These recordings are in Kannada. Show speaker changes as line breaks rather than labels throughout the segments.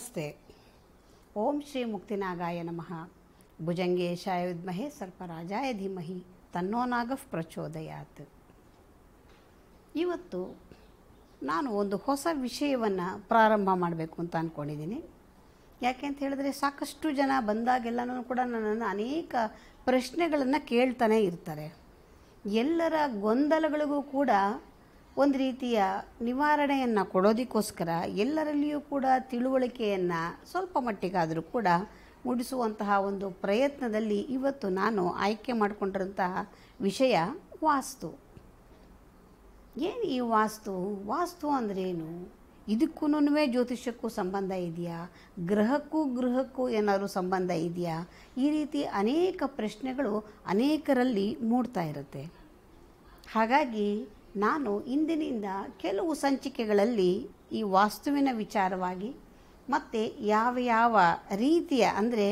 ನಮಸ್ತೆ ಓಂ ಶ್ರೀ ಮುಕ್ತಿನಾಗಾಯ ನಮಃ ಭುಜಂಗೇಶಾಯ ವಿದ್ಮಹೆ ಸರ್ಪರಾಜಾಯ ಧೀಮಹಿ ತನ್ನೋ ನಾಗಫ್ ಪ್ರಚೋದಯಾತ್ ಇವತ್ತು ನಾನು ಒಂದು ಹೊಸ ವಿಷಯವನ್ನು ಪ್ರಾರಂಭ ಮಾಡಬೇಕು ಅಂತ ಅಂದ್ಕೊಂಡಿದ್ದೀನಿ ಯಾಕೆ ಅಂತ ಹೇಳಿದ್ರೆ ಸಾಕಷ್ಟು ಜನ ಬಂದಾಗೆಲ್ಲನೂ ಕೂಡ ನನ್ನನ್ನು ಅನೇಕ ಪ್ರಶ್ನೆಗಳನ್ನು ಕೇಳ್ತಾನೆ ಇರ್ತಾರೆ ಎಲ್ಲರ ಗೊಂದಲಗಳಿಗೂ ಕೂಡ ಒಂದು ರೀತಿಯ ನಿವಾರಣೆಯನ್ನು ಕೊಡೋದಕ್ಕೋಸ್ಕರ ಎಲ್ಲರಲ್ಲಿಯೂ ಕೂಡ ತಿಳುವಳಿಕೆಯನ್ನು ಸ್ವಲ್ಪ ಮಟ್ಟಿಗಾದರೂ ಕೂಡ ಮೂಡಿಸುವಂತಹ ಒಂದು ಪ್ರಯತ್ನದಲ್ಲಿ ಇವತ್ತು ನಾನು ಆಯ್ಕೆ ಮಾಡಿಕೊಂಡಿರುವಂತಹ ವಿಷಯ ವಾಸ್ತು ಏನು ಈ ವಾಸ್ತು ವಾಸ್ತು ಅಂದ್ರೇನು ಇದಕ್ಕೂ ಜ್ಯೋತಿಷ್ಯಕ್ಕೂ ಸಂಬಂಧ ಇದೆಯಾ ಗ್ರಹಕ್ಕೂ ಗೃಹಕ್ಕೂ ಏನಾದರೂ ಸಂಬಂಧ ಇದೆಯಾ ಈ ರೀತಿ ಅನೇಕ ಪ್ರಶ್ನೆಗಳು ಅನೇಕರಲ್ಲಿ ಮೂಡ್ತಾ ಇರುತ್ತೆ ಹಾಗಾಗಿ ನಾನು ಇಂದಿನಿಂದ ಕೆಲವು ಸಂಚಿಕೆಗಳಲ್ಲಿ ಈ ವಾಸ್ತುವಿನ ವಿಚಾರವಾಗಿ ಮತ್ತು ಯಾವ ಯಾವ ರೀತಿಯ ಅಂದರೆ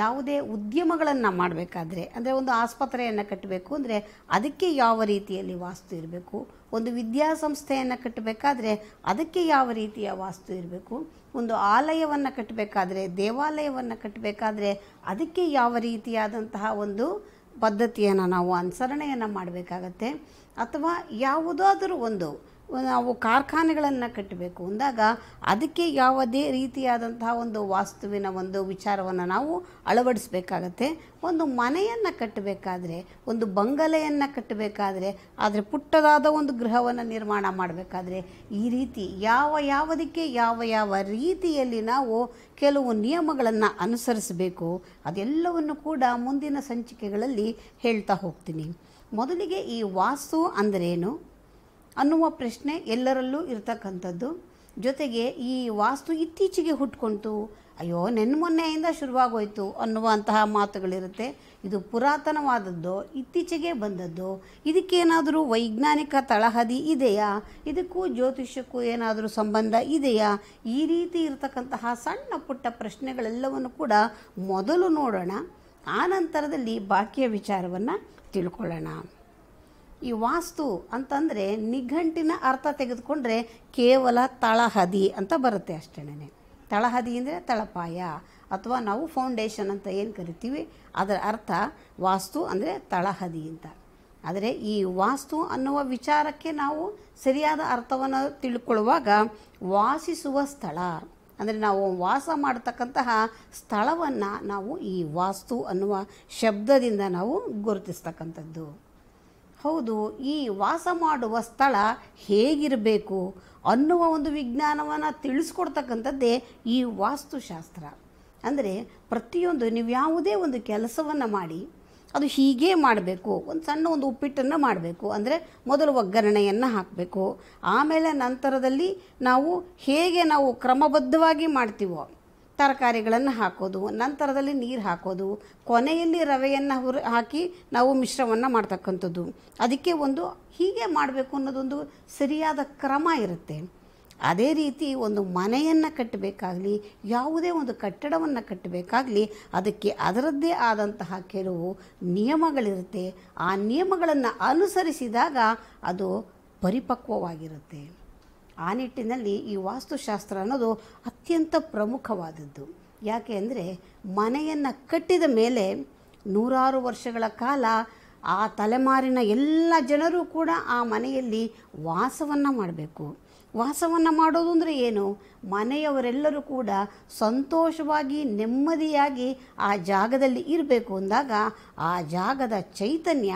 ಯಾವುದೇ ಉದ್ಯಮಗಳನ್ನು ಮಾಡಬೇಕಾದ್ರೆ ಅಂದರೆ ಒಂದು ಆಸ್ಪತ್ರೆಯನ್ನು ಕಟ್ಟಬೇಕು ಅಂದರೆ ಅದಕ್ಕೆ ಯಾವ ರೀತಿಯಲ್ಲಿ ವಾಸ್ತು ಇರಬೇಕು ಒಂದು ವಿದ್ಯಾಸಂಸ್ಥೆಯನ್ನು ಕಟ್ಟಬೇಕಾದ್ರೆ ಅದಕ್ಕೆ ಯಾವ ರೀತಿಯ ವಾಸ್ತು ಇರಬೇಕು ಒಂದು ಆಲಯವನ್ನು ಕಟ್ಟಬೇಕಾದ್ರೆ ದೇವಾಲಯವನ್ನು ಕಟ್ಟಬೇಕಾದ್ರೆ ಅದಕ್ಕೆ ಯಾವ ರೀತಿಯಾದಂತಹ ಒಂದು ಪದ್ಧತಿಯನ್ನು ನಾವು ಅನುಸರಣೆಯನ್ನು ಮಾಡಬೇಕಾಗತ್ತೆ ಅಥವಾ ಯಾವುದಾದರೂ ಒಂದು ನಾವು ಕಾರ್ಖಾನೆಗಳನ್ನು ಕಟ್ಟಬೇಕು ಅಂದಾಗ ಅದಕ್ಕೆ ಯಾವುದೇ ರೀತಿಯಾದಂತಹ ಒಂದು ವಾಸ್ತುವಿನ ಒಂದು ವಿಚಾರವನ್ನು ನಾವು ಅಳವಡಿಸಬೇಕಾಗತ್ತೆ ಒಂದು ಮನೆಯನ್ನು ಕಟ್ಟಬೇಕಾದ್ರೆ ಒಂದು ಬಂಗಲೆಯನ್ನು ಕಟ್ಟಬೇಕಾದ್ರೆ ಆದರೆ ಪುಟ್ಟದಾದ ಒಂದು ಗೃಹವನ್ನು ನಿರ್ಮಾಣ ಮಾಡಬೇಕಾದ್ರೆ ಈ ರೀತಿ ಯಾವ ಯಾವುದಕ್ಕೆ ಯಾವ ಯಾವ ರೀತಿಯಲ್ಲಿ ನಾವು ಕೆಲವು ನಿಯಮಗಳನ್ನು ಅನುಸರಿಸಬೇಕು ಅದೆಲ್ಲವನ್ನು ಕೂಡ ಮುಂದಿನ ಸಂಚಿಕೆಗಳಲ್ಲಿ ಹೇಳ್ತಾ ಹೋಗ್ತೀನಿ ಮೊದಲಿಗೆ ಈ ವಾಸ್ತು ಅಂದರೇನು ಅನ್ನುವ ಪ್ರಶ್ನೆ ಎಲ್ಲರಲ್ಲೂ ಇರ್ತಕ್ಕಂಥದ್ದು ಜೊತೆಗೆ ಈ ವಾಸ್ತು ಇತ್ತೀಚೆಗೆ ಹುಟ್ಕೊಂತು ಅಯ್ಯೋ ನೆನ್ನೆ ಮೊನ್ನೆಯಿಂದ ಶುರುವಾಗೋಯ್ತು ಅನ್ನುವಂತಹ ಮಾತುಗಳಿರುತ್ತೆ ಇದು ಪುರಾತನವಾದದ್ದು ಇತ್ತೀಚೆಗೆ ಬಂದದ್ದು ಇದಕ್ಕೇನಾದರೂ ವೈಜ್ಞಾನಿಕ ತಳಹದಿ ಇದೆಯಾ ಇದಕ್ಕೂ ಜ್ಯೋತಿಷ್ಯಕ್ಕೂ ಏನಾದರೂ ಸಂಬಂಧ ಇದೆಯಾ ಈ ರೀತಿ ಇರತಕ್ಕಂತಹ ಸಣ್ಣ ಪುಟ್ಟ ಪ್ರಶ್ನೆಗಳೆಲ್ಲವನ್ನು ಕೂಡ ಮೊದಲು ನೋಡೋಣ ಆ ನಂತರದಲ್ಲಿ ಬಾಕಿಯ ವಿಚಾರವನ್ನು ತಿಳ್ಕೊಳ್ಳೋಣ ಈ ವಾಸ್ತು ಅಂತಂದರೆ ನಿಘಂಟಿನ ಅರ್ಥ ತೆಗೆದುಕೊಂಡ್ರೆ ಕೇವಲ ತಳಹದಿ ಅಂತ ಬರುತ್ತೆ ಅಷ್ಟೇ ತಳಹದಿ ಅಂದರೆ ತಳಪಾಯ ಅಥವಾ ನಾವು ಫೌಂಡೇಶನ್ ಅಂತ ಏನು ಕರಿತೀವಿ ಅದರ ಅರ್ಥ ವಾಸ್ತು ಅಂದರೆ ತಳಹದಿ ಅಂತ ಆದರೆ ಈ ವಾಸ್ತು ಅನ್ನುವ ವಿಚಾರಕ್ಕೆ ನಾವು ಸರಿಯಾದ ಅರ್ಥವನ್ನು ತಿಳ್ಕೊಳ್ಳುವಾಗ ವಾಸಿಸುವ ಸ್ಥಳ ಅಂದರೆ ನಾವು ವಾಸ ಮಾಡತಕ್ಕಂತಹ ಸ್ಥಳವನ್ನು ನಾವು ಈ ವಾಸ್ತು ಅನ್ನುವ ಶಬ್ದದಿಂದ ನಾವು ಗುರುತಿಸ್ತಕ್ಕಂಥದ್ದು ಹೌದು ಈ ವಾಸ ಮಾಡುವ ಸ್ಥಳ ಹೇಗಿರಬೇಕು ಅನ್ನುವ ಒಂದು ವಿಜ್ಞಾನವನ್ನು ತಿಳಿಸ್ಕೊಡ್ತಕ್ಕಂಥದ್ದೇ ಈ ವಾಸ್ತುಶಾಸ್ತ್ರ ಅಂದರೆ ಪ್ರತಿಯೊಂದು ನೀವು ಯಾವುದೇ ಒಂದು ಕೆಲಸವನ್ನು ಮಾಡಿ ಅದು ಹೀಗೆ ಮಾಡಬೇಕು ಒಂದು ಸಣ್ಣ ಒಂದು ಉಪ್ಪಿಟ್ಟನ್ನು ಮಾಡಬೇಕು ಅಂದರೆ ಮೊದಲು ಒಗ್ಗರಣೆಯನ್ನು ಹಾಕಬೇಕು ಆಮೇಲೆ ನಂತರದಲ್ಲಿ ನಾವು ಹೇಗೆ ನಾವು ಕ್ರಮಬದ್ಧವಾಗಿ ಮಾಡ್ತೀವೋ ತರಕಾರಿಗಳನ್ನು ಹಾಕೋದು ನಂತರದಲ್ಲಿ ನೀರು ಹಾಕೋದು ಕೊನೆಯಲ್ಲಿ ರವೆಯನ್ನು ಹುರಿ ಹಾಕಿ ನಾವು ಮಿಶ್ರವನ್ನು ಮಾಡ್ತಕ್ಕಂಥದ್ದು ಅದಕ್ಕೆ ಒಂದು ಹೀಗೆ ಮಾಡಬೇಕು ಅನ್ನೋದೊಂದು ಸರಿಯಾದ ಕ್ರಮ ಇರುತ್ತೆ ಅದೇ ರೀತಿ ಒಂದು ಮನೆಯನ್ನು ಕಟ್ಟಬೇಕಾಗಲಿ ಯಾವುದೇ ಒಂದು ಕಟ್ಟಡವನ್ನು ಕಟ್ಟಬೇಕಾಗಲಿ ಅದಕ್ಕೆ ಅದರದ್ದೇ ಆದಂತಹ ಕೆಲವು ನಿಯಮಗಳಿರುತ್ತೆ ಆ ನಿಯಮಗಳನ್ನು ಅನುಸರಿಸಿದಾಗ ಅದು ಪರಿಪಕ್ವವಾಗಿರುತ್ತೆ ಆ ನಿಟ್ಟಿನಲ್ಲಿ ಈ ವಾಸ್ತುಶಾಸ್ತ್ರ ಅನ್ನೋದು ಅತ್ಯಂತ ಪ್ರಮುಖವಾದದ್ದು ಯಾಕೆ ಅಂದರೆ ಮನೆಯನ್ನು ಕಟ್ಟಿದ ಮೇಲೆ ನೂರಾರು ವರ್ಷಗಳ ಕಾಲ ಆ ತಲೆಮಾರಿನ ಎಲ್ಲ ಜನರು ಕೂಡ ಆ ಮನೆಯಲ್ಲಿ ವಾಸವನ್ನು ಮಾಡಬೇಕು ವಾಸವನ್ನು ಮಾಡೋದು ಅಂದರೆ ಏನು ಮನೆಯವರೆಲ್ಲರೂ ಕೂಡ ಸಂತೋಷವಾಗಿ ನೆಮ್ಮದಿಯಾಗಿ ಆ ಜಾಗದಲ್ಲಿ ಇರಬೇಕು ಅಂದಾಗ ಆ ಜಾಗದ ಚೈತನ್ಯ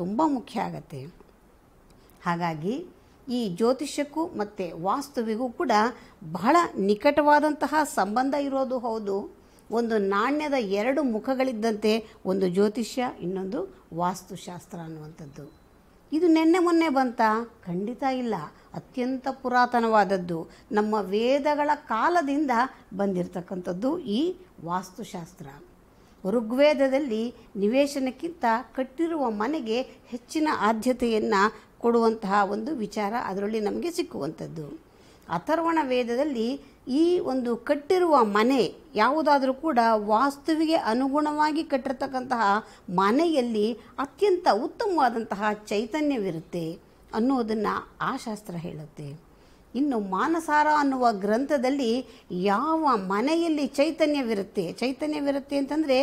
ತುಂಬ ಮುಖ್ಯ ಆಗತ್ತೆ ಹಾಗಾಗಿ ಈ ಜ್ಯೋತಿಷ್ಯಕ್ಕೂ ಮತ್ತು ವಾಸ್ತುವಿಗೂ ಕೂಡ ಬಹಳ ನಿಕಟವಾದಂತಹ ಸಂಬಂಧ ಇರೋದು ಹೌದು ಒಂದು ನಾಣ್ಯದ ಎರಡು ಮುಖಗಳಿದ್ದಂತೆ ಒಂದು ಜ್ಯೋತಿಷ್ಯ ಇನ್ನೊಂದು ವಾಸ್ತುಶಾಸ್ತ್ರ ಅನ್ನುವಂಥದ್ದು ಇದು ನಿನ್ನೆ ಮೊನ್ನೆ ಬಂತ ಖಂಡಿತ ಇಲ್ಲ ಅತ್ಯಂತ ಪುರಾತನವಾದದ್ದು ನಮ್ಮ ವೇದಗಳ ಕಾಲದಿಂದ ಬಂದಿರತಕ್ಕಂಥದ್ದು ಈ ವಾಸ್ತುಶಾಸ್ತ್ರ ಋಗ್ವೇದದಲ್ಲಿ ನಿವೇಶನಕ್ಕಿಂತ ಕಟ್ಟಿರುವ ಮನೆಗೆ ಹೆಚ್ಚಿನ ಆದ್ಯತೆಯನ್ನು ಕೊಡುವಂತಹ ಒಂದು ವಿಚಾರ ಅದರಲ್ಲಿ ನಮಗೆ ಸಿಕ್ಕುವಂಥದ್ದು ಅಥರ್ವಣ ವೇದದಲ್ಲಿ ಈ ಒಂದು ಕಟ್ಟಿರುವ ಮನೆ ಯಾವುದಾದರೂ ಕೂಡ ವಾಸ್ತುವಿಗೆ ಅನುಗುಣವಾಗಿ ಕಟ್ಟಿರ್ತಕ್ಕಂತಹ ಮನೆಯಲ್ಲಿ ಅತ್ಯಂತ ಉತ್ತಮವಾದಂತಹ ಚೈತನ್ಯವಿರುತ್ತೆ ಅನ್ನೋದನ್ನು ಆ ಶಾಸ್ತ್ರ ಹೇಳುತ್ತೆ ಇನ್ನು ಮಾನಸಾರ ಅನ್ನುವ ಗ್ರಂಥದಲ್ಲಿ ಯಾವ ಮನೆಯಲ್ಲಿ ಚೈತನ್ಯವಿರುತ್ತೆ ಚೈತನ್ಯವಿರುತ್ತೆ ಅಂತಂದರೆ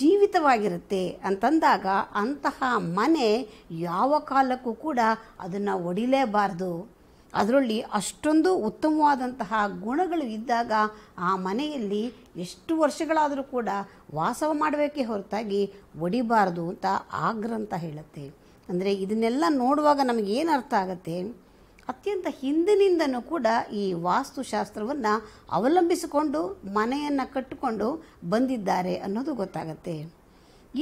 ಜೀವಿತವಾಗಿರುತ್ತೆ ಅಂತಂದಾಗ ಅಂತಹ ಮನೆ ಯಾವ ಕಾಲಕ್ಕೂ ಕೂಡ ಅದನ್ನು ಒಡಿಲೇಬಾರ್ದು ಅದರಲ್ಲಿ ಅಷ್ಟೊಂದು ಉತ್ತಮವಾದಂತಹ ಗುಣಗಳು ಇದ್ದಾಗ ಆ ಮನೆಯಲ್ಲಿ ಎಷ್ಟು ವರ್ಷಗಳಾದರೂ ಕೂಡ ವಾಸವ ಮಾಡಬೇಕೇ ಹೊರತಾಗಿ ಒಡಿಬಾರ್ದು ಅಂತ ಆಗ್ರಂತ ಅಂತ ಹೇಳುತ್ತೆ ಅಂದರೆ ಇದನ್ನೆಲ್ಲ ನೋಡುವಾಗ ನಮಗೇನು ಅರ್ಥ ಆಗುತ್ತೆ ಅತ್ಯಂತ ಹಿಂದಿನಿಂದನೂ ಕೂಡ ಈ ವಾಸ್ತುಶಾಸ್ತ್ರವನ್ನು ಅವಲಂಬಿಸಿಕೊಂಡು ಮನೆಯನ್ನು ಕಟ್ಟಿಕೊಂಡು ಬಂದಿದ್ದಾರೆ ಅನ್ನೋದು ಗೊತ್ತಾಗತ್ತೆ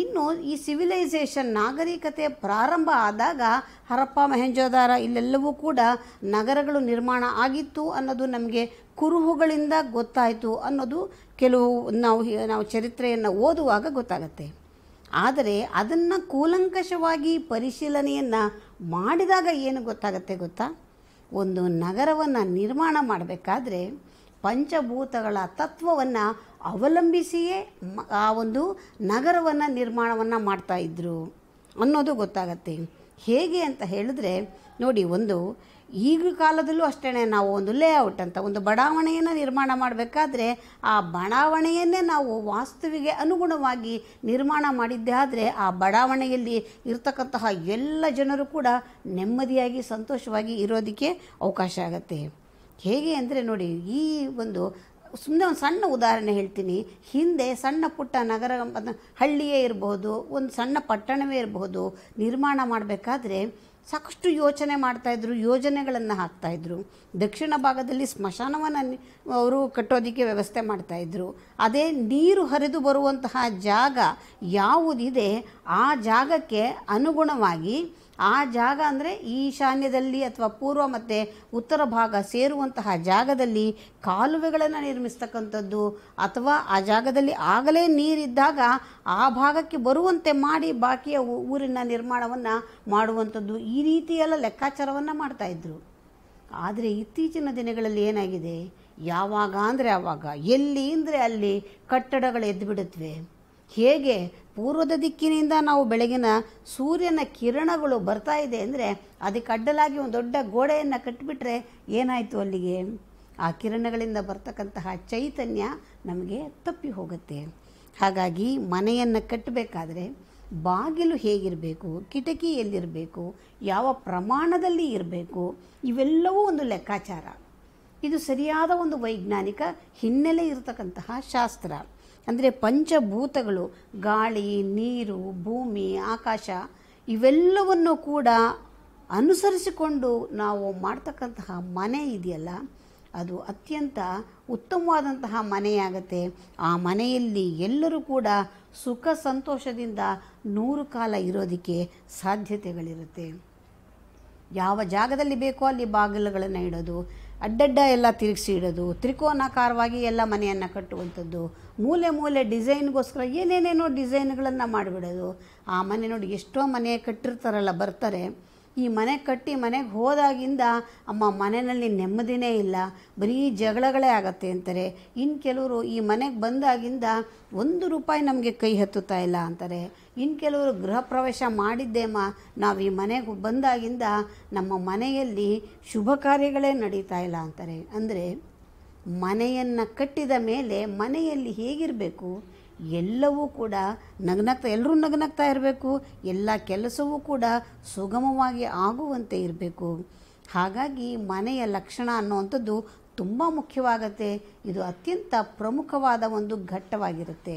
ಇನ್ನು ಈ ಸಿವಿಲೈಸೇಷನ್ ನಾಗರಿಕತೆ ಪ್ರಾರಂಭ ಆದಾಗ ಹರಪ್ಪ ಮಹೆಂಜೋದಾರ ಇಲ್ಲೆಲ್ಲವೂ ಕೂಡ ನಗರಗಳು ನಿರ್ಮಾಣ ಆಗಿತ್ತು ಅನ್ನೋದು ನಮಗೆ ಕುರುಹುಗಳಿಂದ ಗೊತ್ತಾಯಿತು ಅನ್ನೋದು ಕೆಲವು ನಾವು ನಾವು ಚರಿತ್ರೆಯನ್ನು ಓದುವಾಗ ಗೊತ್ತಾಗತ್ತೆ ಆದರೆ ಅದನ್ನು ಕೂಲಂಕಷವಾಗಿ ಪರಿಶೀಲನೆಯನ್ನು ಮಾಡಿದಾಗ ಏನು ಗೊತ್ತಾಗುತ್ತೆ ಗೊತ್ತಾ ಒಂದು ನಗರವನ್ನು ನಿರ್ಮಾಣ ಮಾಡಬೇಕಾದ್ರೆ ಪಂಚಭೂತಗಳ ತತ್ವವನ್ನು ಅವಲಂಬಿಸಿಯೇ ಆ ಒಂದು ನಗರವನ್ನು ನಿರ್ಮಾಣವನ್ನು ಮಾಡ್ತಾಯಿದ್ರು ಅನ್ನೋದು ಗೊತ್ತಾಗತ್ತೆ ಹೇಗೆ ಅಂತ ಹೇಳಿದ್ರೆ ನೋಡಿ ಒಂದು ಈಗ ಕಾಲದಲ್ಲೂ ಅಷ್ಟೇ ನಾವು ಒಂದು ಲೇಔಟ್ ಅಂತ ಒಂದು ಬಡಾವಣೆಯನ್ನು ನಿರ್ಮಾಣ ಮಾಡಬೇಕಾದ್ರೆ ಆ ಬಡಾವಣೆಯನ್ನೇ ನಾವು ವಾಸ್ತುವಿಗೆ ಅನುಗುಣವಾಗಿ ನಿರ್ಮಾಣ ಮಾಡಿದ್ದೇ ಆದರೆ ಆ ಬಡಾವಣೆಯಲ್ಲಿ ಇರ್ತಕ್ಕಂತಹ ಎಲ್ಲ ಜನರು ಕೂಡ ನೆಮ್ಮದಿಯಾಗಿ ಸಂತೋಷವಾಗಿ ಇರೋದಕ್ಕೆ ಅವಕಾಶ ಆಗುತ್ತೆ ಹೇಗೆ ಅಂದರೆ ನೋಡಿ ಈ ಒಂದು ಸುಮ್ಮನೆ ಒಂದು ಸಣ್ಣ ಉದಾಹರಣೆ ಹೇಳ್ತೀನಿ ಹಿಂದೆ ಸಣ್ಣ ಪುಟ್ಟ ನಗರ ಹಳ್ಳಿಯೇ ಇರಬಹುದು ಒಂದು ಸಣ್ಣ ಪಟ್ಟಣವೇ ಇರಬಹುದು ನಿರ್ಮಾಣ ಮಾಡಬೇಕಾದ್ರೆ ಸಾಕಷ್ಟು ಯೋಚನೆ ಮಾಡ್ತಾಯಿದ್ರು ಯೋಜನೆಗಳನ್ನು ಹಾಕ್ತಾಯಿದ್ರು ದಕ್ಷಿಣ ಭಾಗದಲ್ಲಿ ಸ್ಮಶಾನವನ್ನು ಅವರು ಕಟ್ಟೋದಕ್ಕೆ ವ್ಯವಸ್ಥೆ ಮಾಡ್ತಾಯಿದ್ರು ಅದೇ ನೀರು ಹರಿದು ಬರುವಂತಹ ಜಾಗ ಯಾವುದಿದೆ ಆ ಜಾಗಕ್ಕೆ ಅನುಗುಣವಾಗಿ ಆ ಜಾಗ ಅಂದರೆ ಈಶಾನ್ಯದಲ್ಲಿ ಅಥವಾ ಪೂರ್ವ ಮತ್ತು ಉತ್ತರ ಭಾಗ ಸೇರುವಂತಹ ಜಾಗದಲ್ಲಿ ಕಾಲುವೆಗಳನ್ನು ನಿರ್ಮಿಸ್ತಕ್ಕಂಥದ್ದು ಅಥವಾ ಆ ಜಾಗದಲ್ಲಿ ಆಗಲೇ ನೀರಿದ್ದಾಗ ಆ ಭಾಗಕ್ಕೆ ಬರುವಂತೆ ಮಾಡಿ ಬಾಕಿಯ ಊರಿನ ನಿರ್ಮಾಣವನ್ನು ಮಾಡುವಂಥದ್ದು ಈ ರೀತಿಯೆಲ್ಲ ಲೆಕ್ಕಾಚಾರವನ್ನು ಇದ್ರು ಆದರೆ ಇತ್ತೀಚಿನ ದಿನಗಳಲ್ಲಿ ಏನಾಗಿದೆ ಯಾವಾಗ ಅಂದರೆ ಆವಾಗ ಎಲ್ಲಿ ಅಂದರೆ ಅಲ್ಲಿ ಕಟ್ಟಡಗಳು ಎದ್ದು ಹೇಗೆ ಪೂರ್ವದ ದಿಕ್ಕಿನಿಂದ ನಾವು ಬೆಳಗಿನ ಸೂರ್ಯನ ಕಿರಣಗಳು ಬರ್ತಾ ಇದೆ ಅಂದರೆ ಅದಕ್ಕೆ ಅಡ್ಡಲಾಗಿ ಒಂದು ದೊಡ್ಡ ಗೋಡೆಯನ್ನು ಕಟ್ಟಿಬಿಟ್ರೆ ಏನಾಯಿತು ಅಲ್ಲಿಗೆ ಆ ಕಿರಣಗಳಿಂದ ಬರ್ತಕ್ಕಂತಹ ಚೈತನ್ಯ ನಮಗೆ ತಪ್ಪಿ ಹೋಗುತ್ತೆ ಹಾಗಾಗಿ ಮನೆಯನ್ನು ಕಟ್ಟಬೇಕಾದ್ರೆ ಬಾಗಿಲು ಹೇಗಿರಬೇಕು ಕಿಟಕಿ ಎಲ್ಲಿರಬೇಕು ಯಾವ ಪ್ರಮಾಣದಲ್ಲಿ ಇರಬೇಕು ಇವೆಲ್ಲವೂ ಒಂದು ಲೆಕ್ಕಾಚಾರ ಇದು ಸರಿಯಾದ ಒಂದು ವೈಜ್ಞಾನಿಕ ಹಿನ್ನೆಲೆ ಇರತಕ್ಕಂತಹ ಶಾಸ್ತ್ರ ಅಂದರೆ ಪಂಚಭೂತಗಳು ಗಾಳಿ ನೀರು ಭೂಮಿ ಆಕಾಶ ಇವೆಲ್ಲವನ್ನು ಕೂಡ ಅನುಸರಿಸಿಕೊಂಡು ನಾವು ಮಾಡ್ತಕ್ಕಂತಹ ಮನೆ ಇದೆಯಲ್ಲ ಅದು ಅತ್ಯಂತ ಉತ್ತಮವಾದಂತಹ ಮನೆಯಾಗತ್ತೆ ಆ ಮನೆಯಲ್ಲಿ ಎಲ್ಲರೂ ಕೂಡ ಸುಖ ಸಂತೋಷದಿಂದ ನೂರು ಕಾಲ ಇರೋದಕ್ಕೆ ಸಾಧ್ಯತೆಗಳಿರುತ್ತೆ ಯಾವ ಜಾಗದಲ್ಲಿ ಬೇಕೋ ಅಲ್ಲಿ ಬಾಗಿಲುಗಳನ್ನು ಇಡೋದು ಅಡ್ಡಡ್ಡ ಎಲ್ಲ ತಿರುಗಿಸಿ ಇಡೋದು ತ್ರಿಕೋನಾಕಾರವಾಗಿ ಎಲ್ಲ ಮನೆಯನ್ನು ಕಟ್ಟುವಂಥದ್ದು ಮೂಲೆ ಮೂಲೆ ಡಿಸೈನ್ಗೋಸ್ಕರ ಏನೇನೇನೋ ಡಿಸೈನ್ಗಳನ್ನು ಮಾಡಿಬಿಡೋದು ಆ ಮನೆ ನೋಡಿ ಎಷ್ಟೋ ಮನೆ ಕಟ್ಟಿರ್ತಾರಲ್ಲ ಬರ್ತಾರೆ ಈ ಮನೆ ಕಟ್ಟಿ ಮನೆಗೆ ಹೋದಾಗಿಂದ ಅಮ್ಮ ಮನೆಯಲ್ಲಿ ನೆಮ್ಮದಿನೇ ಇಲ್ಲ ಬರೀ ಜಗಳಗಳೇ ಆಗತ್ತೆ ಅಂತಾರೆ ಇನ್ನು ಕೆಲವರು ಈ ಮನೆಗೆ ಬಂದಾಗಿಂದ ಒಂದು ರೂಪಾಯಿ ನಮಗೆ ಕೈ ಹತ್ತುತ್ತಾ ಇಲ್ಲ ಅಂತಾರೆ ಇನ್ನು ಕೆಲವರು ಗೃಹ ಪ್ರವೇಶ ಮಾಡಿದ್ದೇಮ್ಮ ನಾವು ಈ ಮನೆಗೆ ಬಂದಾಗಿಂದ ನಮ್ಮ ಮನೆಯಲ್ಲಿ ಶುಭ ಕಾರ್ಯಗಳೇ ನಡೀತಾ ಇಲ್ಲ ಅಂತಾರೆ ಅಂದರೆ ಮನೆಯನ್ನು ಕಟ್ಟಿದ ಮೇಲೆ ಮನೆಯಲ್ಲಿ ಹೇಗಿರಬೇಕು ಎಲ್ಲವೂ ಕೂಡ ನಗ್ನಗ್ತಾ ಎಲ್ಲರೂ ನಗ್ನಗ್ತಾ ಇರಬೇಕು ಎಲ್ಲ ಕೆಲಸವೂ ಕೂಡ ಸುಗಮವಾಗಿ ಆಗುವಂತೆ ಇರಬೇಕು ಹಾಗಾಗಿ ಮನೆಯ ಲಕ್ಷಣ ಅನ್ನುವಂಥದ್ದು ತುಂಬ ಮುಖ್ಯವಾಗುತ್ತೆ ಇದು ಅತ್ಯಂತ ಪ್ರಮುಖವಾದ ಒಂದು ಘಟ್ಟವಾಗಿರುತ್ತೆ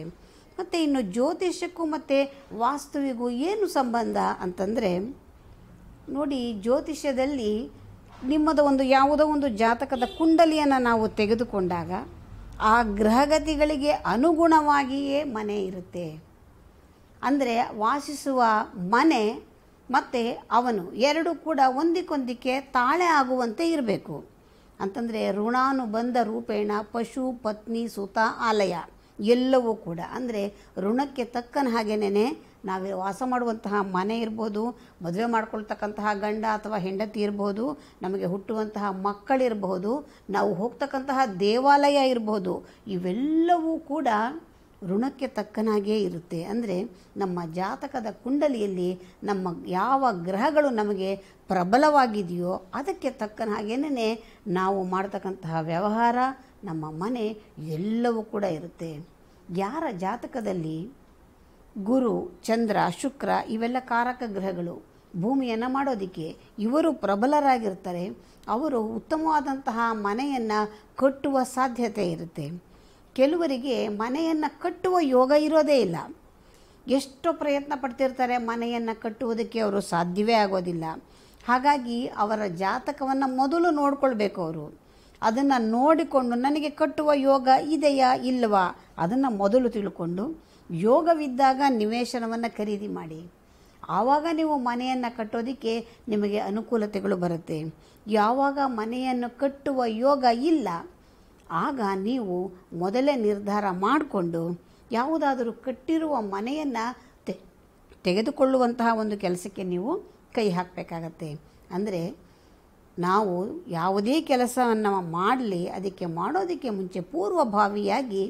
ಮತ್ತು ಇನ್ನು ಜ್ಯೋತಿಷಕ್ಕೂ ಮತ್ತು ವಾಸ್ತುವಿಗೂ ಏನು ಸಂಬಂಧ ಅಂತಂದರೆ ನೋಡಿ ಜ್ಯೋತಿಷ್ಯದಲ್ಲಿ ನಿಮ್ಮದ ಒಂದು ಯಾವುದೋ ಒಂದು ಜಾತಕದ ಕುಂಡಲಿಯನ್ನು ನಾವು ತೆಗೆದುಕೊಂಡಾಗ ಆ ಗ್ರಹಗತಿಗಳಿಗೆ ಅನುಗುಣವಾಗಿಯೇ ಮನೆ ಇರುತ್ತೆ ಅಂದರೆ ವಾಸಿಸುವ ಮನೆ ಮತ್ತು ಅವನು ಎರಡೂ ಕೂಡ ಹೊಂದಿಕೊಂದಿಕ್ಕೆ ತಾಳೆ ಆಗುವಂತೆ ಇರಬೇಕು ಅಂತಂದರೆ ಋಣಾನುಬಂಧ ರೂಪೇಣ ಪಶು ಪತ್ನಿ ಸುತ ಆಲಯ ಎಲ್ಲವೂ ಕೂಡ ಅಂದರೆ ಋಣಕ್ಕೆ ತಕ್ಕನ ಹಾಗೇನೇ ನಾವು ವಾಸ ಮಾಡುವಂತಹ ಮನೆ ಇರ್ಬೋದು ಮದುವೆ ಮಾಡ್ಕೊಳ್ತಕ್ಕಂತಹ ಗಂಡ ಅಥವಾ ಹೆಂಡತಿ ಇರ್ಬೋದು ನಮಗೆ ಹುಟ್ಟುವಂತಹ ಮಕ್ಕಳಿರಬಹುದು ನಾವು ಹೋಗ್ತಕ್ಕಂತಹ ದೇವಾಲಯ ಇರಬಹುದು ಇವೆಲ್ಲವೂ ಕೂಡ ಋಣಕ್ಕೆ ತಕ್ಕನಾಗೇ ಇರುತ್ತೆ ಅಂದರೆ ನಮ್ಮ ಜಾತಕದ ಕುಂಡಲಿಯಲ್ಲಿ ನಮ್ಮ ಯಾವ ಗ್ರಹಗಳು ನಮಗೆ ಪ್ರಬಲವಾಗಿದೆಯೋ ಅದಕ್ಕೆ ತಕ್ಕನ ಹಾಗೇನೇ ನಾವು ಮಾಡ್ತಕ್ಕಂತಹ ವ್ಯವಹಾರ ನಮ್ಮ ಮನೆ ಎಲ್ಲವೂ ಕೂಡ ಇರುತ್ತೆ ಯಾರ ಜಾತಕದಲ್ಲಿ ಗುರು ಚಂದ್ರ ಶುಕ್ರ ಇವೆಲ್ಲ ಕಾರಕ ಗ್ರಹಗಳು ಭೂಮಿಯನ್ನು ಮಾಡೋದಕ್ಕೆ ಇವರು ಪ್ರಬಲರಾಗಿರ್ತಾರೆ ಅವರು ಉತ್ತಮವಾದಂತಹ ಮನೆಯನ್ನು ಕಟ್ಟುವ ಸಾಧ್ಯತೆ ಇರುತ್ತೆ ಕೆಲವರಿಗೆ ಮನೆಯನ್ನು ಕಟ್ಟುವ ಯೋಗ ಇರೋದೇ ಇಲ್ಲ ಎಷ್ಟೋ ಪ್ರಯತ್ನ ಪಡ್ತಿರ್ತಾರೆ ಮನೆಯನ್ನು ಕಟ್ಟುವುದಕ್ಕೆ ಅವರು ಸಾಧ್ಯವೇ ಆಗೋದಿಲ್ಲ ಹಾಗಾಗಿ ಅವರ ಜಾತಕವನ್ನು ಮೊದಲು ನೋಡ್ಕೊಳ್ಬೇಕು ಅವರು ಅದನ್ನು ನೋಡಿಕೊಂಡು ನನಗೆ ಕಟ್ಟುವ ಯೋಗ ಇದೆಯಾ ಇಲ್ಲವಾ ಅದನ್ನು ಮೊದಲು ತಿಳ್ಕೊಂಡು ಯೋಗವಿದ್ದಾಗ ನಿವೇಶನವನ್ನು ಖರೀದಿ ಮಾಡಿ ಆವಾಗ ನೀವು ಮನೆಯನ್ನು ಕಟ್ಟೋದಕ್ಕೆ ನಿಮಗೆ ಅನುಕೂಲತೆಗಳು ಬರುತ್ತೆ ಯಾವಾಗ ಮನೆಯನ್ನು ಕಟ್ಟುವ ಯೋಗ ಇಲ್ಲ ಆಗ ನೀವು ಮೊದಲೇ ನಿರ್ಧಾರ ಮಾಡಿಕೊಂಡು ಯಾವುದಾದರೂ ಕಟ್ಟಿರುವ ಮನೆಯನ್ನು ತೆಗೆದುಕೊಳ್ಳುವಂತಹ ಒಂದು ಕೆಲಸಕ್ಕೆ ನೀವು ಕೈ ಹಾಕಬೇಕಾಗತ್ತೆ ಅಂದರೆ ನಾವು ಯಾವುದೇ ಕೆಲಸವನ್ನು ಮಾಡಲಿ ಅದಕ್ಕೆ ಮಾಡೋದಕ್ಕೆ ಮುಂಚೆ ಪೂರ್ವಭಾವಿಯಾಗಿ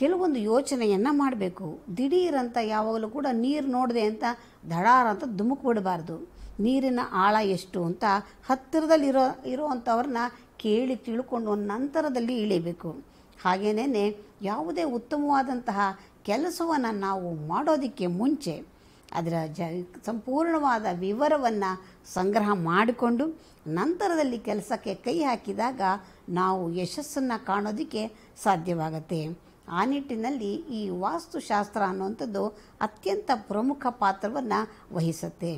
ಕೆಲವೊಂದು ಯೋಚನೆಯನ್ನು ಮಾಡಬೇಕು ದಿಢೀರಂತ ಯಾವಾಗಲೂ ಕೂಡ ನೀರು ನೋಡಿದೆ ಅಂತ ದಡಾರ ಅಂತ ಧುಮುಕ್ ಬಿಡಬಾರ್ದು ನೀರಿನ ಆಳ ಎಷ್ಟು ಅಂತ ಹತ್ತಿರದಲ್ಲಿರೋ ಇರೋವಂಥವ್ರನ್ನ ಕೇಳಿ ತಿಳ್ಕೊಂಡು ನಂತರದಲ್ಲಿ ಇಳಿಬೇಕು ಹಾಗೇನೇ ಯಾವುದೇ ಉತ್ತಮವಾದಂತಹ ಕೆಲಸವನ್ನು ನಾವು ಮಾಡೋದಕ್ಕೆ ಮುಂಚೆ ಅದರ ಜ ಸಂಪೂರ್ಣವಾದ ವಿವರವನ್ನು ಸಂಗ್ರಹ ಮಾಡಿಕೊಂಡು ನಂತರದಲ್ಲಿ ಕೆಲಸಕ್ಕೆ ಕೈ ಹಾಕಿದಾಗ ನಾವು ಯಶಸ್ಸನ್ನು ಕಾಣೋದಕ್ಕೆ ಸಾಧ್ಯವಾಗುತ್ತೆ ಆ ನಿಟ್ಟಿನಲ್ಲಿ ಈ ವಾಸ್ತುಶಾಸ್ತ್ರ ಅನ್ನುವಂಥದ್ದು ಅತ್ಯಂತ ಪ್ರಮುಖ ಪಾತ್ರವನ್ನು ವಹಿಸುತ್ತೆ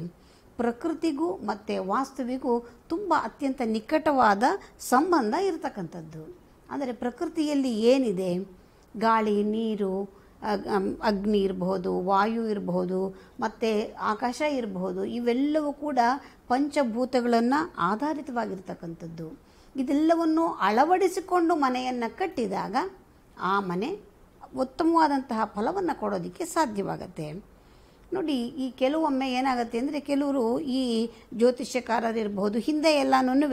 ಪ್ರಕೃತಿಗೂ ಮತ್ತು ವಾಸ್ತುವಿಗೂ ತುಂಬ ಅತ್ಯಂತ ನಿಕಟವಾದ ಸಂಬಂಧ ಇರತಕ್ಕಂಥದ್ದು ಅಂದರೆ ಪ್ರಕೃತಿಯಲ್ಲಿ ಏನಿದೆ ಗಾಳಿ ನೀರು ಅಗ್ನಿ ಇರಬಹುದು ವಾಯು ಇರಬಹುದು ಮತ್ತು ಆಕಾಶ ಇರಬಹುದು ಇವೆಲ್ಲವೂ ಕೂಡ ಪಂಚಭೂತಗಳನ್ನು ಆಧಾರಿತವಾಗಿರ್ತಕ್ಕಂಥದ್ದು ಇದೆಲ್ಲವನ್ನು ಅಳವಡಿಸಿಕೊಂಡು ಮನೆಯನ್ನು ಕಟ್ಟಿದಾಗ ಆ ಮನೆ ಉತ್ತಮವಾದಂತಹ ಫಲವನ್ನು ಕೊಡೋದಕ್ಕೆ ಸಾಧ್ಯವಾಗತ್ತೆ ನೋಡಿ ಈ ಕೆಲವೊಮ್ಮೆ ಏನಾಗುತ್ತೆ ಅಂದರೆ ಕೆಲವರು ಈ ಜ್ಯೋತಿಷ್ಯಕಾರರಿರ್ಬೋದು ಹಿಂದೆ ಎಲ್ಲನೂ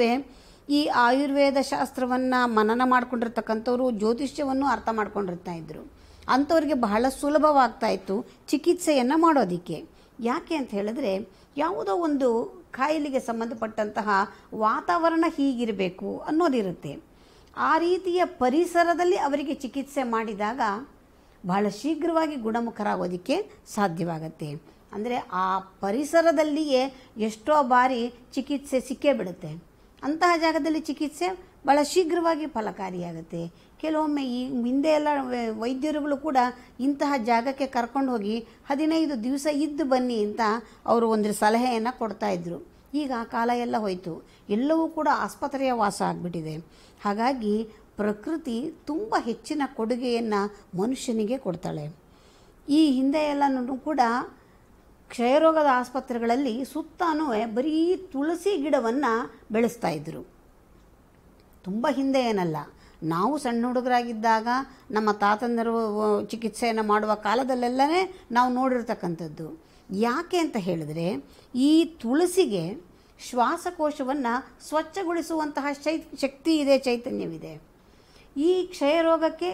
ಈ ಆಯುರ್ವೇದ ಶಾಸ್ತ್ರವನ್ನು ಮನನ ಮಾಡ್ಕೊಂಡಿರ್ತಕ್ಕಂಥವ್ರು ಜ್ಯೋತಿಷ್ಯವನ್ನು ಅರ್ಥ ಮಾಡ್ಕೊಂಡಿರ್ತಾ ಇದ್ರು ಅಂಥವ್ರಿಗೆ ಬಹಳ ಸುಲಭವಾಗ್ತಾ ಇತ್ತು ಚಿಕಿತ್ಸೆಯನ್ನು ಮಾಡೋದಕ್ಕೆ ಯಾಕೆ ಅಂತ ಹೇಳಿದ್ರೆ ಯಾವುದೋ ಒಂದು ಕಾಯಿಲೆಗೆ ಸಂಬಂಧಪಟ್ಟಂತಹ ವಾತಾವರಣ ಹೀಗಿರಬೇಕು ಅನ್ನೋದಿರುತ್ತೆ ಆ ರೀತಿಯ ಪರಿಸರದಲ್ಲಿ ಅವರಿಗೆ ಚಿಕಿತ್ಸೆ ಮಾಡಿದಾಗ ಬಹಳ ಶೀಘ್ರವಾಗಿ ಗುಣಮುಖರಾಗೋದಕ್ಕೆ ಸಾಧ್ಯವಾಗುತ್ತೆ ಅಂದರೆ ಆ ಪರಿಸರದಲ್ಲಿಯೇ ಎಷ್ಟೋ ಬಾರಿ ಚಿಕಿತ್ಸೆ ಸಿಕ್ಕೇ ಬಿಡುತ್ತೆ ಅಂತಹ ಜಾಗದಲ್ಲಿ ಚಿಕಿತ್ಸೆ ಭಾಳ ಶೀಘ್ರವಾಗಿ ಫಲಕಾರಿಯಾಗುತ್ತೆ ಕೆಲವೊಮ್ಮೆ ಈ ಹಿಂದೆ ಎಲ್ಲ ವೈದ್ಯರುಗಳು ಕೂಡ ಇಂತಹ ಜಾಗಕ್ಕೆ ಕರ್ಕೊಂಡು ಹೋಗಿ ಹದಿನೈದು ದಿವಸ ಇದ್ದು ಬನ್ನಿ ಅಂತ ಅವರು ಒಂದು ಸಲಹೆಯನ್ನು ಕೊಡ್ತಾಯಿದ್ರು ಈಗ ಕಾಲ ಎಲ್ಲ ಹೋಯಿತು ಎಲ್ಲವೂ ಕೂಡ ಆಸ್ಪತ್ರೆಯ ವಾಸ ಆಗಿಬಿಟ್ಟಿದೆ ಹಾಗಾಗಿ ಪ್ರಕೃತಿ ತುಂಬ ಹೆಚ್ಚಿನ ಕೊಡುಗೆಯನ್ನು ಮನುಷ್ಯನಿಗೆ ಕೊಡ್ತಾಳೆ ಈ ಹಿಂದೆ ಎಲ್ಲನೂ ಕೂಡ ಕ್ಷಯರೋಗದ ಆಸ್ಪತ್ರೆಗಳಲ್ಲಿ ಸುತ್ತಾನೂ ಬರೀ ತುಳಸಿ ಗಿಡವನ್ನು ಬೆಳೆಸ್ತಾ ಇದ್ದರು ತುಂಬ ಹಿಂದೆ ಏನಲ್ಲ ನಾವು ಸಣ್ಣ ಹುಡುಗರಾಗಿದ್ದಾಗ ನಮ್ಮ ತಾತಂದರು ಚಿಕಿತ್ಸೆಯನ್ನು ಮಾಡುವ ಕಾಲದಲ್ಲೆಲ್ಲನೇ ನಾವು ನೋಡಿರ್ತಕ್ಕಂಥದ್ದು ಯಾಕೆ ಅಂತ ಹೇಳಿದ್ರೆ ಈ ತುಳಸಿಗೆ ಶ್ವಾಸಕೋಶವನ್ನು ಸ್ವಚ್ಛಗೊಳಿಸುವಂತಹ ಶೈ ಶಕ್ತಿ ಇದೆ ಚೈತನ್ಯವಿದೆ ಈ ಕ್ಷಯ ರೋಗಕ್ಕೆ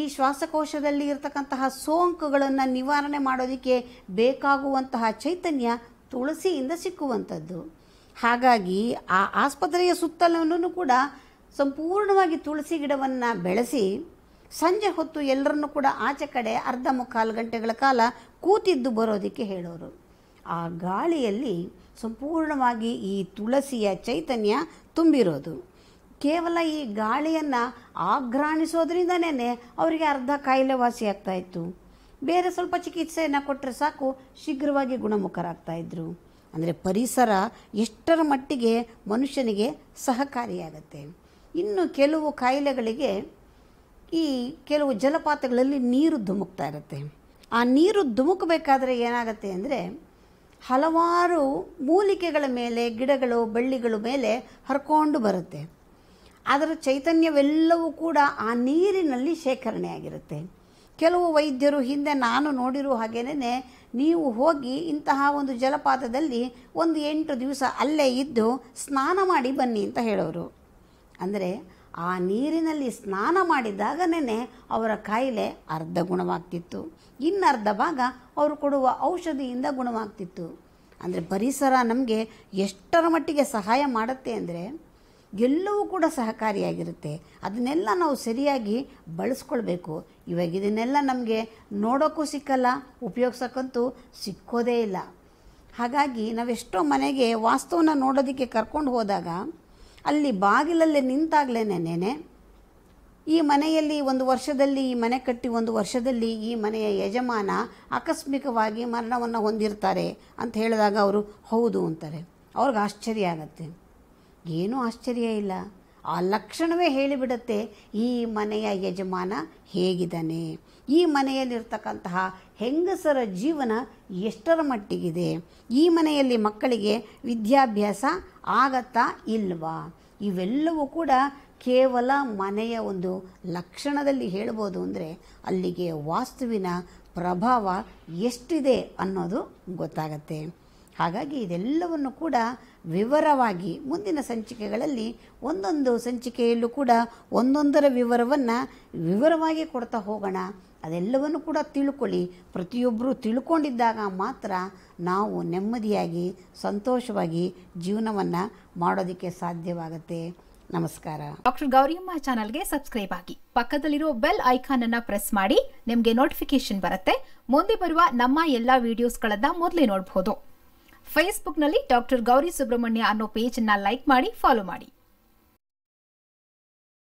ಈ ಶ್ವಾಸಕೋಶದಲ್ಲಿ ಇರತಕ್ಕಂತಹ ಸೋಂಕುಗಳನ್ನು ನಿವಾರಣೆ ಮಾಡೋದಕ್ಕೆ ಬೇಕಾಗುವಂತಹ ಚೈತನ್ಯ ತುಳಸಿಯಿಂದ ಸಿಕ್ಕುವಂಥದ್ದು ಹಾಗಾಗಿ ಆ ಆಸ್ಪತ್ರೆಯ ಸುತ್ತಲೂ ಕೂಡ ಸಂಪೂರ್ಣವಾಗಿ ತುಳಸಿ ಗಿಡವನ್ನು ಬೆಳೆಸಿ ಸಂಜೆ ಹೊತ್ತು ಎಲ್ಲರನ್ನು ಕೂಡ ಆಚೆ ಕಡೆ ಅರ್ಧ ಮುಕ್ಕಾಲು ಗಂಟೆಗಳ ಕಾಲ ಕೂತಿದ್ದು ಬರೋದಕ್ಕೆ ಹೇಳೋರು ಆ ಗಾಳಿಯಲ್ಲಿ ಸಂಪೂರ್ಣವಾಗಿ ಈ ತುಳಸಿಯ ಚೈತನ್ಯ ತುಂಬಿರೋದು ಕೇವಲ ಈ ಗಾಳಿಯನ್ನು ಆಘ್ರಾಣಿಸೋದ್ರಿಂದನೇ ಅವರಿಗೆ ಅರ್ಧ ಕಾಯಿಲೆ ವಾಸಿಯಾಗ್ತಾ ಇತ್ತು ಬೇರೆ ಸ್ವಲ್ಪ ಚಿಕಿತ್ಸೆಯನ್ನು ಕೊಟ್ಟರೆ ಸಾಕು ಶೀಘ್ರವಾಗಿ ಗುಣಮುಖರಾಗ್ತಾಯಿದ್ರು ಅಂದರೆ ಪರಿಸರ ಎಷ್ಟರ ಮಟ್ಟಿಗೆ ಮನುಷ್ಯನಿಗೆ ಸಹಕಾರಿಯಾಗತ್ತೆ ಇನ್ನು ಕೆಲವು ಕಾಯಿಲೆಗಳಿಗೆ ಈ ಕೆಲವು ಜಲಪಾತಗಳಲ್ಲಿ ನೀರು ಧುಮುಕ್ತಾ ಇರುತ್ತೆ ಆ ನೀರು ಧುಮುಕಬೇಕಾದ್ರೆ ಏನಾಗುತ್ತೆ ಅಂದರೆ ಹಲವಾರು ಮೂಲಿಕೆಗಳ ಮೇಲೆ ಗಿಡಗಳು ಬಳ್ಳಿಗಳ ಮೇಲೆ ಹರ್ಕೊಂಡು ಬರುತ್ತೆ ಅದರ ಚೈತನ್ಯವೆಲ್ಲವೂ ಕೂಡ ಆ ನೀರಿನಲ್ಲಿ ಶೇಖರಣೆಯಾಗಿರುತ್ತೆ ಕೆಲವು ವೈದ್ಯರು ಹಿಂದೆ ನಾನು ನೋಡಿರೋ ಹಾಗೇನೇ ನೀವು ಹೋಗಿ ಇಂತಹ ಒಂದು ಜಲಪಾತದಲ್ಲಿ ಒಂದು ಎಂಟು ದಿವಸ ಅಲ್ಲೇ ಇದ್ದು ಸ್ನಾನ ಮಾಡಿ ಬನ್ನಿ ಅಂತ ಹೇಳೋರು ಅಂದರೆ ಆ ನೀರಿನಲ್ಲಿ ಸ್ನಾನ ಮಾಡಿದಾಗನೇ ಅವರ ಕಾಯಿಲೆ ಅರ್ಧ ಗುಣವಾಗ್ತಿತ್ತು ಇನ್ನರ್ಧ ಭಾಗ ಅವರು ಕೊಡುವ ಔಷಧಿಯಿಂದ ಗುಣವಾಗ್ತಿತ್ತು ಅಂದರೆ ಪರಿಸರ ನಮಗೆ ಎಷ್ಟರ ಮಟ್ಟಿಗೆ ಸಹಾಯ ಮಾಡುತ್ತೆ ಅಂದರೆ ಎಲ್ಲವೂ ಕೂಡ ಸಹಕಾರಿಯಾಗಿರುತ್ತೆ ಅದನ್ನೆಲ್ಲ ನಾವು ಸರಿಯಾಗಿ ಬಳಸ್ಕೊಳ್ಬೇಕು ಇವಾಗ ಇದನ್ನೆಲ್ಲ ನಮಗೆ ನೋಡೋಕ್ಕೂ ಸಿಕ್ಕಲ್ಲ ಉಪಯೋಗಿಸೋಕ್ಕಂತೂ ಸಿಕ್ಕೋದೇ ಇಲ್ಲ ಹಾಗಾಗಿ ನಾವೆಷ್ಟೋ ಮನೆಗೆ ವಾಸ್ತುವನ್ನ ನೋಡೋದಕ್ಕೆ ಕರ್ಕೊಂಡು ಹೋದಾಗ ಅಲ್ಲಿ ಬಾಗಿಲಲ್ಲೇ ನಿಂತಾಗಲೇ ನೆನೆ ಈ ಮನೆಯಲ್ಲಿ ಒಂದು ವರ್ಷದಲ್ಲಿ ಈ ಮನೆ ಕಟ್ಟಿ ಒಂದು ವರ್ಷದಲ್ಲಿ ಈ ಮನೆಯ ಯಜಮಾನ ಆಕಸ್ಮಿಕವಾಗಿ ಮರಣವನ್ನು ಹೊಂದಿರ್ತಾರೆ ಅಂತ ಹೇಳಿದಾಗ ಅವರು ಹೌದು ಅಂತಾರೆ ಅವ್ರಿಗೆ ಆಶ್ಚರ್ಯ ಆಗುತ್ತೆ ಏನೂ ಆಶ್ಚರ್ಯ ಇಲ್ಲ ಆ ಲಕ್ಷಣವೇ ಹೇಳಿಬಿಡತ್ತೆ ಈ ಮನೆಯ ಯಜಮಾನ ಹೇಗಿದ್ದಾನೆ ಈ ಮನೆಯಲ್ಲಿರ್ತಕ್ಕಂತಹ ಹೆಂಗಸರ ಜೀವನ ಎಷ್ಟರ ಮಟ್ಟಿಗಿದೆ ಈ ಮನೆಯಲ್ಲಿ ಮಕ್ಕಳಿಗೆ ವಿದ್ಯಾಭ್ಯಾಸ ಆಗತ್ತಾ ಇಲ್ವಾ ಇವೆಲ್ಲವೂ ಕೂಡ ಕೇವಲ ಮನೆಯ ಒಂದು ಲಕ್ಷಣದಲ್ಲಿ ಹೇಳ್ಬೋದು ಅಂದರೆ ಅಲ್ಲಿಗೆ ವಾಸ್ತುವಿನ ಪ್ರಭಾವ ಎಷ್ಟಿದೆ ಅನ್ನೋದು ಗೊತ್ತಾಗತ್ತೆ ಹಾಗಾಗಿ ಇದೆಲ್ಲವನ್ನು ಕೂಡ ವಿವರವಾಗಿ ಮುಂದಿನ ಸಂಚಿಕೆಗಳಲ್ಲಿ ಒಂದೊಂದು ಸಂಚಿಕೆಯಲ್ಲೂ ಕೂಡ ಒಂದೊಂದರ ವಿವರವನ್ನು ವಿವರವಾಗಿ ಕೊಡ್ತಾ ಹೋಗೋಣ ಅದೆಲ್ಲವನ್ನು ಕೂಡ ತಿಳ್ಕೊಳ್ಳಿ ಪ್ರತಿಯೊಬ್ಬರು ತಿಳ್ಕೊಂಡಿದ್ದಾಗ ಮಾತ್ರ ನಾವು ನೆಮ್ಮದಿಯಾಗಿ ಸಂತೋಷವಾಗಿ ಜೀವನವನ್ನು ಮಾಡೋದಕ್ಕೆ ಸಾಧ್ಯವಾಗುತ್ತೆ ನಮಸ್ಕಾರ ಡಾಕ್ಟರ್ ಗೌರಿಯಮ್ಮ ಚಾನಲ್ಗೆ ಸಬ್ಸ್ಕ್ರೈಬ್ ಆಗಿ ಪಕ್ಕದಲ್ಲಿರೋ ಬೆಲ್ ಐಕಾನ್ ಅನ್ನ ಪ್ರೆಸ್ ಮಾಡಿ ನಿಮಗೆ ನೋಟಿಫಿಕೇಶನ್ ಬರುತ್ತೆ ಮುಂದೆ ಬರುವ ನಮ್ಮ ಎಲ್ಲ ಗಳನ್ನ ಮೊದಲೇ ನೋಡಬಹುದು ಫೇಸ್ಬುಕ್ನಲ್ಲಿ ಡಾಕ್ಟರ್ ಗೌರಿ ಸುಬ್ರಹ್ಮಣ್ಯ ಅನ್ನೋ ಅನ್ನ ಲೈಕ್ ಮಾಡಿ ಫಾಲೋ ಮಾಡಿ